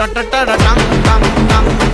ta ta ta ta tam tam tam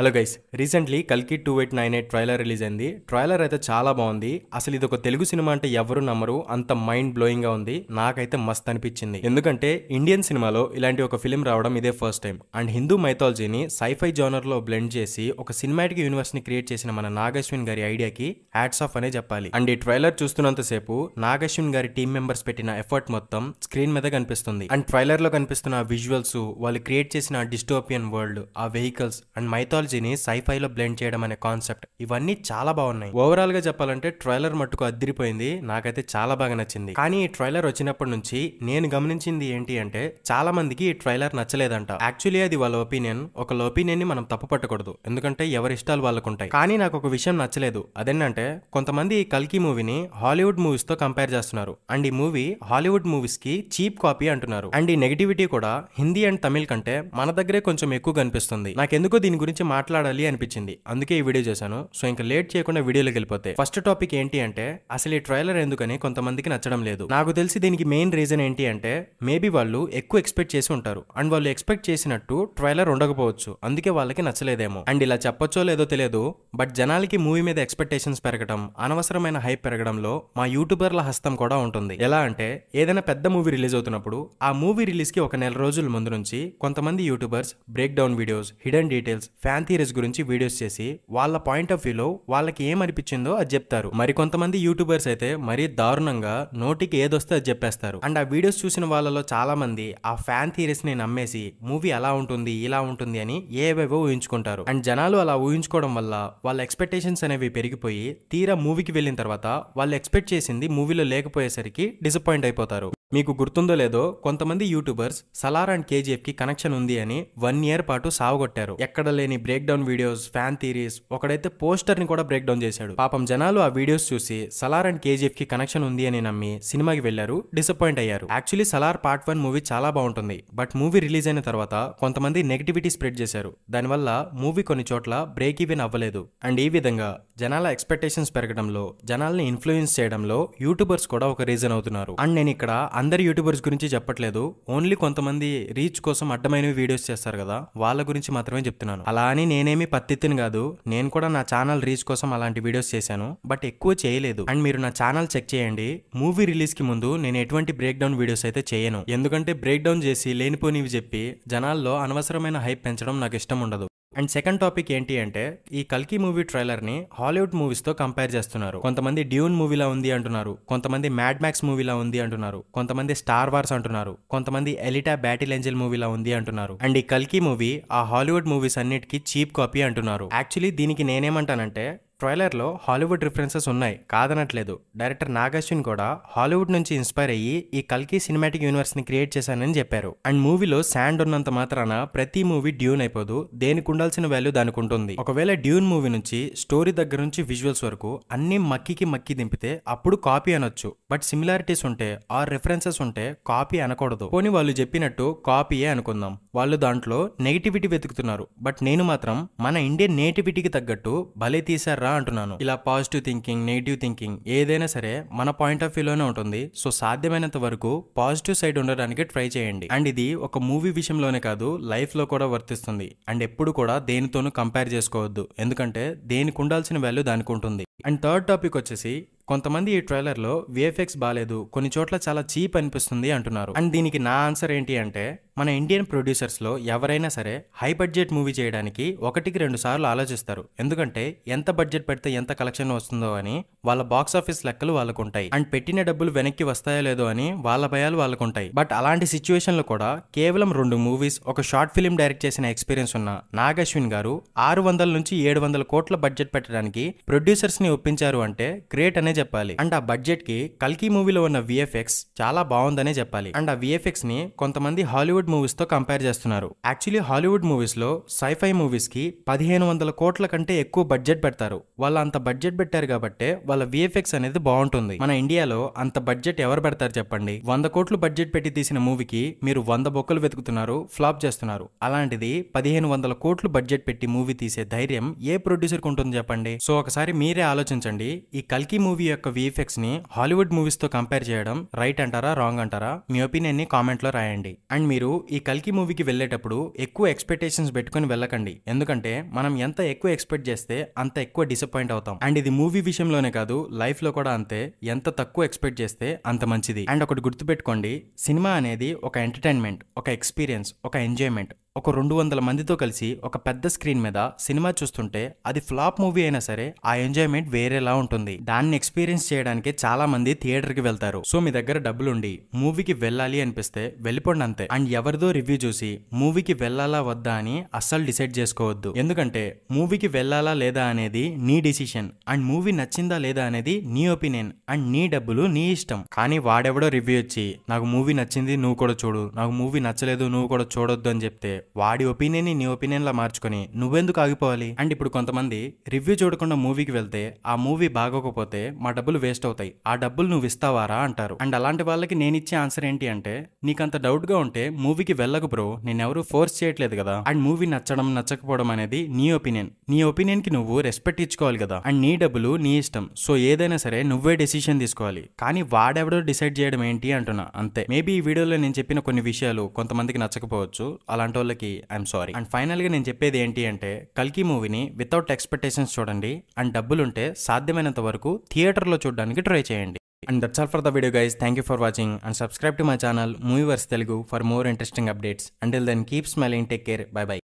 hello guys recently కల్కి two eight nine eight trailer release అయింది trailer అయితే చాలా బాగుంది అసలు ఇది ఒక తెలుగు సినిమా అంటే ఎవరు నమ్మరు అంత మైండ్ బ్లోయింగ్ గా ఉంది నాకైతే మస్త్ అనిపించింది ఎందుకంటే ఇండియన్ సినిమాలో ఇలాంటి ఒక ఫిలిం రావడం ఇదే ఫస్ట్ టైం అండ్ హిందూ మైథాలజీని సైఫై జోనర్ లో బ్లెండ్ చేసి ఒక సినిమాటిక్ యూనివర్స్ ని క్రియేట్ చేసిన మన నాగశ్విన్ గారి ఐడియాకి హ్యాట్స్ ఆఫ్ అనే చెప్పాలి అండ్ ఈ ట్రైలర్ చూస్తున్నంత సేపు నాగశ్విన్ గారి టీం మెంబర్స్ పెట్టిన ఎఫర్ట్ మొత్తం స్క్రీన్ మీద కనిపిస్తుంది అండ్ ట్రైలర్ లో కనిపిస్తున్న విజువల్స్ వాళ్ళు క్రియేట్ చేసిన డిస్టోపియన్ వరల్డ్ ఆ వెహికల్స్ అండ్ మైథాలజీ టెక్నాలజీని సైఫైలో బ్లెండ్ చేయడం అనే కాన్సెప్ట్ ఇవన్నీ చాలా బాగున్నాయి ఓవరాల్ గా చెప్పాలంటే ట్రైలర్ మట్టుకు అద్దరిపోయింది నాకైతే చాలా బాగా నచ్చింది కానీ ఈ ట్రైలర్ వచ్చినప్పటి నుంచి నేను గమనించింది ఏంటి అంటే చాలా మందికి ఈ ట్రైలర్ నచ్చలేదంట యాక్చువల్లీ అది వాళ్ళ ఒపీనియన్ ఒకళ్ళ ఒపీనియన్ ని మనం తప్పు పట్టకూడదు ఎందుకంటే ఎవరి ఇష్టాలు వాళ్ళకు ఉంటాయి కానీ నాకు ఒక విషయం నచ్చలేదు అదేంటంటే కొంతమంది ఈ కల్కి మూవీని హాలీవుడ్ మూవీస్ తో కంపేర్ చేస్తున్నారు అండ్ ఈ మూవీ హాలీవుడ్ మూవీస్ కి చీప్ కాపీ అంటున్నారు అండ్ ఈ నెగిటివిటీ కూడా హిందీ అండ్ తమిళ్ కంటే మన దగ్గరే కొంచెం ఎక్కువ కనిపిస్తుంది నాకెందుకో దీని గురించి మాట్లాడాలి అనిపించింది అందుకే ఈ వీడియో చేశాను సో ఇంకా లేట్ చేయకుండా వీడియోలోకి వెళ్ళిపోతే ఫస్ట్ టాపిక్ ఏంటి అంటే అసలు ఈ ట్రైలర్ ఎందుకని కొంతమందికి నచ్చడం లేదు నాకు తెలిసి దీనికి మెయిన్ రీజన్ ఏంటి అంటే మేబీ వాళ్ళు ఎక్కువ ఎక్స్పెక్ట్ చేసి ఉంటారు అండ్ వాళ్ళు ఎక్స్పెక్ట్ చేసినట్టు ట్రైలర్ ఉండకపోవచ్చు అందుకే వాళ్ళకి నచ్చలేదేమో అండ్ ఇలా చెప్పొచ్చో లేదో తెలియదు బట్ జనాలకి మూవీ మీద ఎక్స్పెక్టేషన్స్ పెరగడం అనవసరమైన హైప్ పెరగడంలో మా యూట్యూబర్ల హస్తం కూడా ఉంటుంది ఎలా అంటే ఏదైనా పెద్ద మూవీ రిలీజ్ అవుతున్నప్పుడు ఆ మూవీ రిలీజ్ కి ఒక నెల రోజుల ముందు నుంచి కొంతమంది YouTubers break down videos hidden details fan theories గురించి వీడియోస్ చేసి వాళ్ళ పాయింట్ ఆఫ్ వ్యూలో వాళ్ళకి ఏమనిపించిందో అది చెప్తారు మరి కొంతమంది యూట్యూబర్స్ అయితే మరీ దారుణంగా నోటికి ఏదొస్తే అది చెప్పేస్తారు అండ్ ఆ వీడియోస్ చూసిన వాళ్ళలో చాలా మంది ఆ ఫ్యాన్ థీరీస్ ని నమ్మేసి మూవీ అలా ఉంటుంది ఇలా ఉంటుంది అని ఏవేవో ఊహించుకుంటారు అండ్ జనాలు అలా ఊహించుకోవడం వల్ల వాళ్ళ ఎక్స్పెక్టేషన్స్ అనేవి పెరిగిపోయి తీరా మూవీకి వెళ్ళిన తర్వాత వాళ్ళు ఎక్స్పెక్ట్ చేసింది మూవీలో లేకపోయేసరికి డిసప్పాయింట్ అయిపోతారు మీకు గుర్తుందో లేదో కొంతమంది యూట్యూబర్స్ సలార్ అండ్ కేజీఎఫ్ కి కనెక్షన్ ఉంది అని వన్ ఇయర్ పాటు సావగొట్టారు ఎక్కడ లేని break break down videos fan theories ఒకడైతే పోస్టర్ని కూడా బ్రేక్ డౌన్ చేశాడు పాపం జనాలు ఆ వీడియోస్ చూసి సలార్ అండ్ కేజీఎఫ్ కి కనెక్షన్ ఉంది అని నమ్మి సినిమాకి వెళ్లారు డిసప్పాయింట్ అయ్యారు actually Salaar part one movie చాలా బాగుంటుంది బట్ మూవీ రిలీజ్ అయిన తర్వాత కొంతమంది నెగిటివిటీ స్ప్రెడ్ చేశారు దానివల్ల మూవీ కొన్ని చోట్ల బ్రేక్ ఈవెన్ అవ్వలేదు అండ్ ఈ విధంగా జనాల ఎక్స్పెక్టేషన్స్ పెరగడంలో జనాల్ని ఇన్ఫ్లుయెన్స్ చేయడంలో యూట్యూబర్స్ కూడా ఒక రీజన్ అవుతున్నారు అండ్ నేను ఇక్కడ అందరి యూట్యూబర్స్ గురించి చెప్పట్లేదు ఓన్లీ కొంతమంది రీచ్ కోసం అడ్డమైనవి వీడియోస్ చేస్తారు కదా వాళ్ళ గురించి మాత్రమే చెప్తున్నాను అలా అని నేనేమి పత్తిత్తిని కాదు నేను కూడా నా ఛానల్ రీచ్ కోసం అలాంటి వీడియోస్ చేశాను బట్ ఎక్కువ చేయలేదు అండ్ మీరు నా ఛానల్ చెక్ చేయండి మూవీ రిలీజ్ కి ముందు నేను ఎటువంటి బ్రేక్ డౌన్ వీడియోస్ అయితే చేయను ఎందుకంటే బ్రేక్ డౌన్ చేసి లేనిపోనివి చెప్పి జనాల్లో అనవసరమైన హైప్ పెంచడం నాకు ఇష్టం ఉండదు అండ్ సెకండ్ టాపిక్ ఏంటి అంటే ఈ కల్కి మూవీ ట్రైలర్ని హాలీవుడ్ మూవీస్తో కంపేర్ చేస్తున్నారు కొంతమంది డ్యూన్ మూవీలా ఉంది అంటున్నారు కొంతమంది మ్యాడ్ మ్యాక్స్ మూవీలా ఉంది అంటున్నారు కొంతమంది స్టార్ వార్స్ అంటున్నారు కొంతమంది ఎలిటా బ్యాటిల్ ఏంజల్ మూవీలా ఉంది అంటున్నారు అండ్ ఈ కల్కి మూవీ ఆ హాలీవుడ్ మూవీస్ అన్నిటికీ చీప్ కాపీ అంటున్నారు యాక్చువల్లీ దీనికి నేనేమంటానంటే ట్రైలర్లో హాలీవుడ్ రిఫరెన్సెస్ ఉన్నాయి కాదనట్లేదు డైరెక్టర్ నాగార్జున్ కూడా హాలీవుడ్ నుంచి ఇన్స్పైర్ అయ్యి ఈ కల్కి సినిమాటిక్ యూనివర్స్ని క్రియేట్ చేశానని చెప్పారు అండ్ మూవీలో శాండ్ ఉన్నంత మాత్రాన ప్రతి మూవీ డ్యూన్ అయిపోదు దేనికి ఉండాల్సిన వాల్యూ దానికి ఉంటుంది ఒకవేళ డ్యూన్ మూవీ నుంచి స్టోరీ దగ్గర నుంచి విజువల్స్ వరకు అన్ని మక్కికి మక్కి దింపితే అప్పుడు కాపీ అనొచ్చు బట్ సిమిలారిటీస్ ఉంటే ఆ రిఫరెన్సెస్ ఉంటే కాపీ అనకూడదు పోనీ వాళ్ళు చెప్పినట్టు కాపీయే అనుకుందాం వాళ్ళు దాంట్లో నెగిటివిటీ వెతుకుతున్నారు బట్ నేను మాత్రం మన ఇండియన్ నేటివిటీకి తగ్గట్టు భలే తీశారు చేస్తారా అంటున్నాను ఇలా పాజిటివ్ థింకింగ్ నెగిటివ్ థింకింగ్ ఏదైనా సరే మన పాయింట్ ఆఫ్ వ్యూలోనే ఉంటుంది సో సాధ్యమైనంత వరకు పాజిటివ్ సైడ్ ఉండడానికి ట్రై చేయండి అండ్ ఇది ఒక మూవీ విషయంలోనే కాదు లైఫ్ లో కూడా వర్తిస్తుంది అండ్ ఎప్పుడు కూడా దేనితోనూ కంపేర్ చేసుకోవద్దు ఎందుకంటే దేనికి ఉండాల్సిన వాల్యూ దానికి ఉంటుంది అండ్ థర్డ్ టాపిక్ వచ్చేసి కొంతమంది ఈ ట్రైలర్లో విఎఫ్ఎక్స్ బాగాలేదు కొన్ని చోట్ల చాలా చీప్ అనిపిస్తుంది అంటున్నారు అండ్ దీనికి నా ఆన్సర్ ఏంటి అంటే మన ఇండియన్ ప్రొడ్యూసర్స్లో ఎవరైనా సరే హై బడ్జెట్ మూవీ చేయడానికి ఒకటికి రెండు సార్లు ఆలోచిస్తారు ఎందుకంటే ఎంత బడ్జెట్ పెడితే ఎంత కలెక్షన్ వస్తుందో అని వాళ్ళ బాక్స్ ఆఫీస్ లెక్కలు వాళ్ళకుంటాయి అండ్ పెట్టిన డబ్బులు వెనక్కి వస్తాయో లేదో అని వాళ్ళ భయాలు వాళ్ళకుంటాయి బట్ అలాంటి సిచ్యువేషన్లు కూడా కేవలం రెండు మూవీస్ ఒక షార్ట్ ఫిలిం డైరెక్ట్ చేసిన ఎక్స్పీరియన్స్ ఉన్న నాగశ్విన్ గారు ఆరు వందల నుంచి ఏడు వందల కోట్ల బడ్జెట్ పెట్టడానికి ప్రొడ్యూసర్స్ని ఒప్పించారు అంటే గ్రేట్ అనే చెప్పాలి అండ్ ఆ బడ్జెట్ కి కల్కీ మూవీలో ఉన్న విఎఫ్ఎక్స్ చాలా బాగుందనే చెప్పాలి అండ్ ఆ విఎఫ్ఎక్స్ ని కొంతమంది హాలీవుడ్ హాలీవుడ్ మూవీస్తో కంపేర్ చేస్తున్నారు యాక్చువల్లీ హాలీవుడ్ మూవీస్లో సైఫై మూవీస్కి పదిహేను వందల కోట్ల కంటే ఎక్కువ బడ్జెట్ పెడతారు వాళ్ళు అంత బడ్జెట్ పెట్టారు కాబట్టి వాళ్ళ విఎఫ్ఎక్స్ అనేది బాగుంటుంది మన ఇండియాలో అంత బడ్జెట్ ఎవరు పెడతారు చెప్పండి వంద కోట్లు బడ్జెట్ పెట్టి తీసిన మూవీకి మీరు వంద బొక్కలు వెతుకుతున్నారు ఫ్లాప్ చేస్తున్నారు అలాంటిది పదిహేను వందల కోట్లు బడ్జెట్ పెట్టి మూవీ తీసే ధైర్యం ఏ ప్రొడ్యూసర్కి ఉంటుంది చెప్పండి సో ఒకసారి మీరే ఆలోచించండి ఈ కల్కి మూవీ యొక్క విఎఫ్ఎక్స్ ని హాలీవుడ్ మూవీస్ తో కంపేర్ చేయడం రైట్ అంటారా రాంగ్ అంటారా మీ ఒపీనియన్ ని కామెంట్ లో రాయండి అండ్ మీరు ఈ కల్కి మూవీకి వెళ్ళేటప్పుడు ఎక్కువ ఎక్స్పెక్టేషన్స్ పెట్టుకుని వెళ్ళకండి ఎందుకంటే మనం ఎంత ఎక్కువ ఎక్స్పెక్ట్ చేస్తే అంత ఎక్కువ డిసప్పాయింట్ అవుతాం అండ్ ఇది మూవీ విషయంలోనే కాదు లైఫ్ లో కూడా అంతే ఎంత తక్కువ ఎక్స్పెక్ట్ చేస్తే అంత మంచిది అండ్ ఒకటి గుర్తుపెట్టుకోండి సినిమా అనేది ఒక ఎంటర్టైన్మెంట్ ఒక ఎక్స్పీరియన్స్ ఒక ఎంజాయ్మెంట్ ఒక రెండు వందల మందితో కలిసి ఒక పెద్ద స్క్రీన్ మీద సినిమా చూస్తుంటే అది ఫ్లాప్ మూవీ అయినా సరే ఆ ఎంజాయ్మెంట్ వేరేలా ఉంటుంది దాన్ని ఎక్స్పీరియన్స్ చేయడానికి చాలా మంది థియేటర్కి వెళ్తారు సో మీ దగ్గర డబ్బులుండి మూవీకి వెళ్ళాలి అనిపిస్తే వెళ్ళిపోండి అంతే అండ్ ఎవరిదో రివ్యూ చూసి మూవీకి వెళ్ళాలా వద్దా అని అస్సలు డిసైడ్ చేసుకోవద్దు ఎందుకంటే మూవీకి వెళ్ళాలా లేదా అనేది నీ డిసిషన్ అండ్ మూవీ నచ్చిందా లేదా అనేది నీ ఒపీనియన్ అండ్ నీ డబ్బులు నీ ఇష్టం కానీ వాడెవడో రివ్యూ ఇచ్చి నాకు మూవీ నచ్చింది నువ్వు కూడా చూడు నాకు మూవీ నచ్చలేదు నువ్వు కూడా చూడొద్దు అని చెప్తే వాడి ఒపీనియన్ నీ ఒపీనియన్లా మార్చుకొని నువ్వెందుకు ఆగిపోవాలి అండ్ ఇప్పుడు కొంతమంది రివ్యూ చూడకుండా మూవీకి వెళ్తే ఆ మూవీ బాగోకపోతే మా డబ్బులు వేస్ట్ అవుతాయి ఆ డబ్బులు నువ్వు ఇస్తావారా అంటారు అండ్ అలాంటి వాళ్ళకి నేను ఇచ్చే ఆన్సర్ ఏంటి అంటే నీకంత డౌట్ గా ఉంటే మూవీకి వెళ్ళకు బ్రో నేనెవరు ఫోర్స్ చేయట్లేదు కదా అండ్ మూవీ నచ్చడం నచ్చకపోవడం అనేది నీ ఒపీనియన్ నీ ఒపీనియన్ కి నువ్వు రెస్పెక్ట్ ఇచ్చుకోవాలి కదా అండ్ నీ డబ్బులు నీ ఇష్టం సో ఏదైనా సరే నువ్వే డెసిషన్ తీసుకోవాలి కానీ వాడెవడో డిసైడ్ చేయడం ఏంటి అంటున్నా అంతే మేబీ ఈ వీడియోలో నేను చెప్పిన కొన్ని విషయాలు కొంతమందికి నచ్చకపోవచ్చు అలాంటి వాళ్ళకి అందరికీ ఐఎమ్ సారీ అండ్ ఫైనల్గా నేను చెప్పేది ఏంటి అంటే కల్కి మూవీని వితౌట్ ఎక్స్పెక్టేషన్స్ చూడండి అండ్ డబ్బులుంటే సాధ్యమైనంత వరకు థియేటర్లో చూడడానికి ట్రై చేయండి and that's all for the video guys thank you for watching and subscribe to my channel verse Telugu for more interesting updates and then keep smiling take care bye by